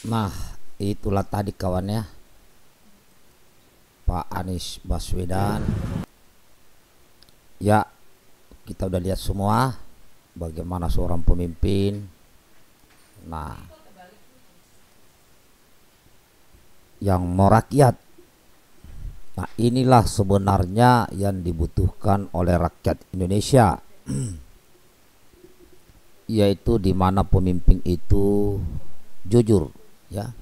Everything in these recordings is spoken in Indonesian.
Nah, itulah tadi kawan ya. Pak Anies Baswedan. Ya, kita udah lihat semua bagaimana seorang pemimpin. Nah, yang mau rakyat. Nah, inilah sebenarnya yang dibutuhkan oleh rakyat Indonesia. yaitu di mana pemimpin itu jujur ya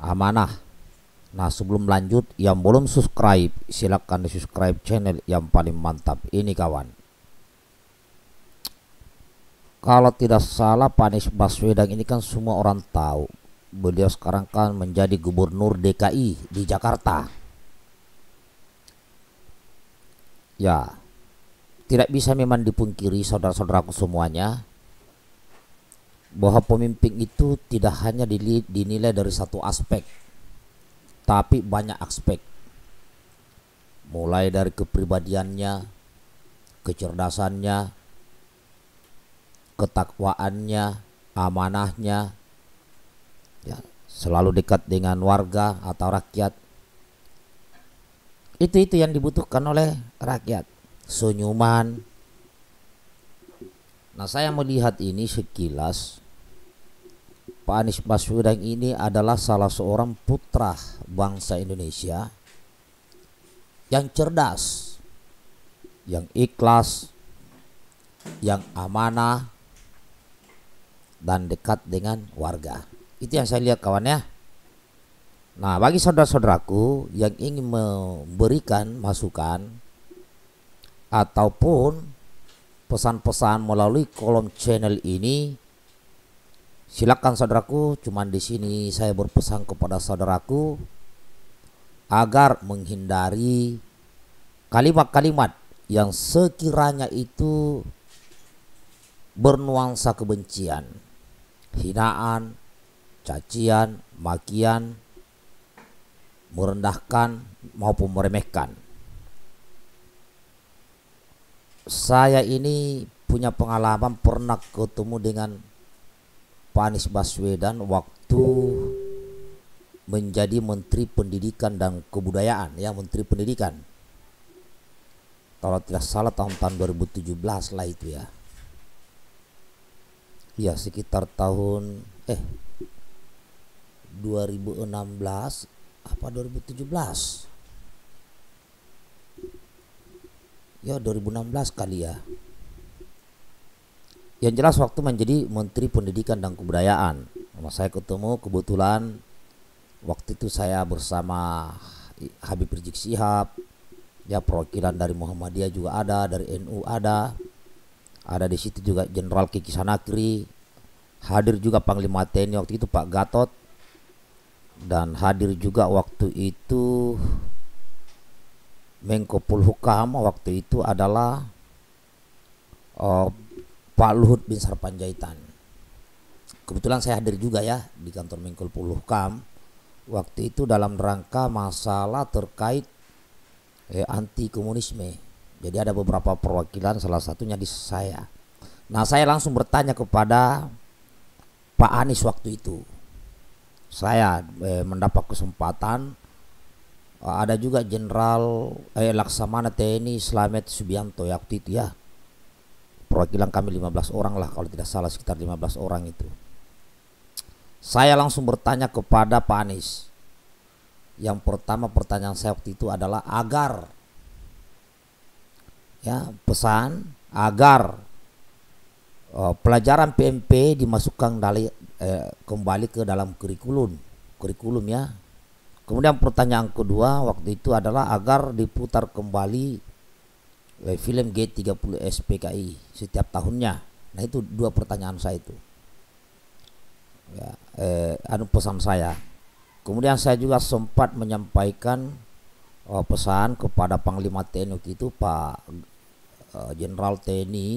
amanah nah sebelum lanjut yang belum subscribe silahkan di subscribe channel yang paling mantap ini kawan kalau tidak salah Pak Baswedan ini kan semua orang tahu beliau sekarang kan menjadi gubernur DKI di Jakarta ya tidak bisa memang dipungkiri saudara-saudaraku semuanya bahwa pemimpin itu tidak hanya dinilai dari satu aspek, tapi banyak aspek. Mulai dari kepribadiannya, kecerdasannya, ketakwaannya, amanahnya, ya, selalu dekat dengan warga atau rakyat. Itu itu yang dibutuhkan oleh rakyat. Senyuman. Nah, saya melihat ini sekilas Pak Anies Baswedan ini adalah salah seorang putra bangsa Indonesia yang cerdas, yang ikhlas, yang amanah, dan dekat dengan warga. Itu yang saya lihat kawan ya. Nah, bagi saudara-saudaraku yang ingin memberikan masukan ataupun pesan-pesan melalui kolom channel ini, Silakan saudaraku, cuman di sini saya berpesan kepada saudaraku agar menghindari kalimat-kalimat yang sekiranya itu bernuansa kebencian, hinaan, cacian, makian, merendahkan maupun meremehkan. Saya ini punya pengalaman pernah ketemu dengan Pak Anies Baswedan waktu menjadi Menteri Pendidikan dan Kebudayaan ya Menteri Pendidikan kalau tidak salah tahun tahun 2017 lah itu ya ya sekitar tahun eh 2016 apa 2017 ya 2016 kali ya yang jelas waktu menjadi Menteri Pendidikan dan Kebudayaan. Saya ketemu kebetulan waktu itu saya bersama Habib Rizik Sihab, ya perwakilan dari Muhammadiyah juga ada, dari NU ada, ada di situ juga Jenderal Kiki Sanakri, hadir juga Panglima TNI waktu itu Pak Gatot, dan hadir juga waktu itu Menko Polhukam waktu itu adalah uh, Pak Luhut bin Sarpanjaitan. Kebetulan saya hadir juga ya di kantor Menko kam waktu itu dalam rangka masalah terkait eh, anti komunisme. Jadi ada beberapa perwakilan salah satunya di saya. Nah, saya langsung bertanya kepada Pak Anies waktu itu. Saya eh, mendapat kesempatan eh, ada juga Jenderal eh, Laksamana TNI Slamet Subianto ya waktu itu ya perwakilan kami 15 orang lah kalau tidak salah sekitar 15 orang itu. Saya langsung bertanya kepada Pak Anies. Yang pertama pertanyaan saya waktu itu adalah agar ya pesan agar uh, pelajaran PMP dimasukkan dari eh, kembali ke dalam kurikulum kurikulum ya kemudian pertanyaan kedua waktu itu adalah agar diputar kembali film G30 SPKI setiap tahunnya. Nah itu dua pertanyaan saya itu. Ya, eh, anu pesan saya. Kemudian saya juga sempat menyampaikan oh, pesan kepada Panglima TNI itu Pak eh, Jenderal eh, TNI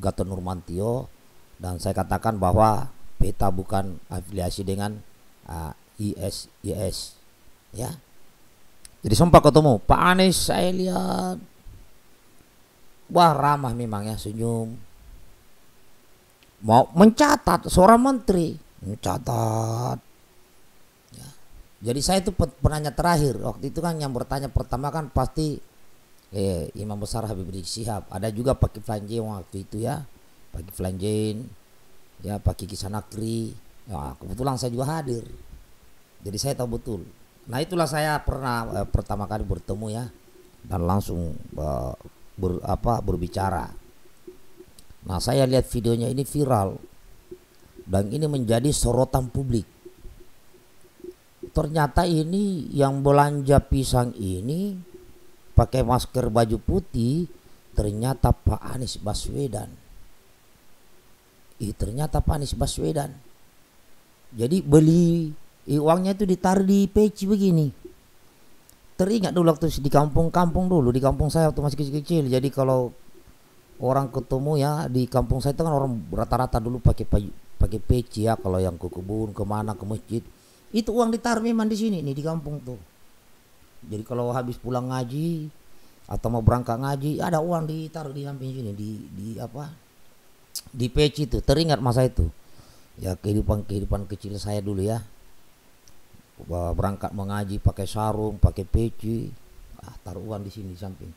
Gatot Nurmantio dan saya katakan bahwa PETA bukan afiliasi dengan uh, eh, ISIS ya. Jadi sempat ketemu Pak Anies saya lihat Wah ramah memangnya senyum. Mau mencatat seorang menteri, mencatat. Ya. Jadi saya itu penanya terakhir waktu itu kan yang bertanya pertama kan pasti eh, Imam Besar Habib Rizik Sihab. Ada juga Pak Kiflanjen waktu itu ya, Pak Kiflanjen, ya Pak Kiki Sanakri. Nah, ya, kebetulan saya juga hadir. Jadi saya tahu betul. Nah itulah saya pernah eh, pertama kali bertemu ya dan langsung uh, ber, apa berbicara. Nah, saya lihat videonya ini viral dan ini menjadi sorotan publik. Ternyata ini yang belanja pisang ini pakai masker baju putih ternyata Pak Anies Baswedan. Ih, ternyata Pak Anies Baswedan. Jadi beli uangnya itu ditaruh di peci begini teringat dulu waktu di kampung-kampung dulu di kampung saya waktu masih kecil-kecil jadi kalau orang ketemu ya di kampung saya itu kan orang rata-rata dulu pakai pakai peci ya kalau yang ke kebun kemana ke masjid itu uang ditaruh memang di sini nih di kampung tuh jadi kalau habis pulang ngaji atau mau berangkat ngaji ada uang ditaruh di samping sini di di apa di peci tuh teringat masa itu ya kehidupan kehidupan kecil saya dulu ya berangkat mengaji pakai sarung pakai peci ah, taruh uang di sini di samping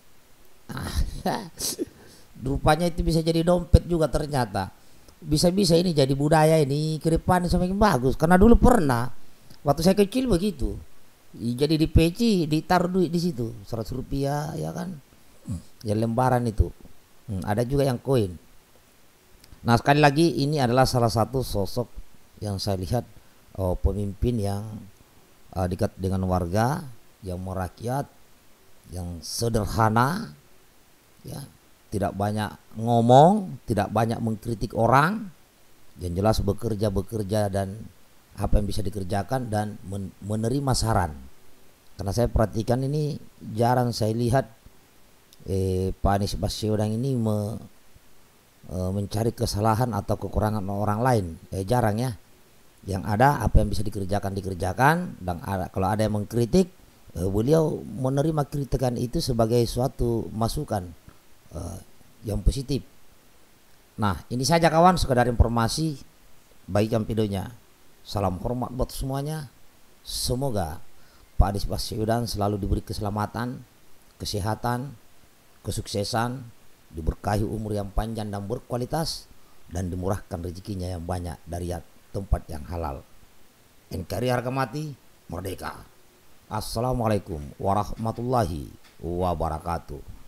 rupanya itu bisa jadi dompet juga ternyata bisa-bisa ini jadi budaya ini ke depan semakin bagus karena dulu pernah waktu saya kecil begitu jadi di peci ditaruh duit di situ seratus rupiah ya kan jadi ya lembaran itu hmm, ada juga yang koin nah sekali lagi ini adalah salah satu sosok yang saya lihat oh, pemimpin yang uh, dekat dengan warga yang merakyat yang sederhana ya tidak banyak ngomong tidak banyak mengkritik orang yang jelas bekerja bekerja dan apa yang bisa dikerjakan dan men menerima saran karena saya perhatikan ini jarang saya lihat eh, Pak Anies Baswedan ini me, eh, mencari kesalahan atau kekurangan orang lain eh jarang ya yang ada apa yang bisa dikerjakan dikerjakan dan ada, kalau ada yang mengkritik eh, beliau menerima kritikan itu sebagai suatu masukan eh, yang positif nah ini saja kawan sekedar informasi bagikan videonya salam hormat buat semuanya semoga Pak Adis Basyudan selalu diberi keselamatan kesehatan kesuksesan diberkahi umur yang panjang dan berkualitas dan dimurahkan rezekinya yang banyak dari tempat yang halal. NKRI harga mati, merdeka. Assalamualaikum warahmatullahi wabarakatuh.